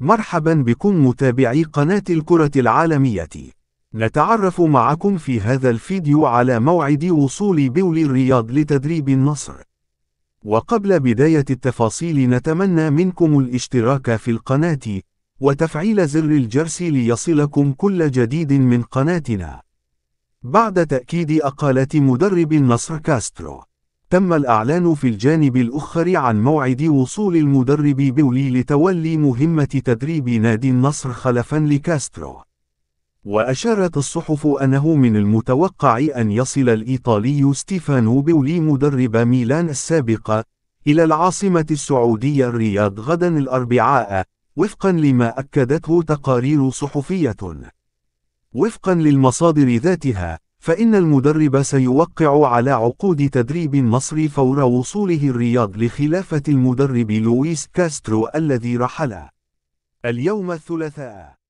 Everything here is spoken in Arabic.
مرحبا بكم متابعي قناة الكرة العالمية نتعرف معكم في هذا الفيديو على موعد وصول بول الرياض لتدريب النصر وقبل بداية التفاصيل نتمنى منكم الاشتراك في القناة وتفعيل زر الجرس ليصلكم كل جديد من قناتنا بعد تأكيد أقالة مدرب النصر كاسترو تم الأعلان في الجانب الآخر عن موعد وصول المدرب بولي لتولي مهمة تدريب نادي النصر خلفا لكاسترو وأشارت الصحف أنه من المتوقع أن يصل الإيطالي ستيفانو بولي مدرب ميلان السابق إلى العاصمة السعودية الرياض غدا الأربعاء وفقا لما أكدته تقارير صحفية وفقا للمصادر ذاتها فإن المدرب سيوقع على عقود تدريب النصر فور وصوله الرياض لخلافة المدرب لويس كاسترو الذي رحل اليوم الثلاثاء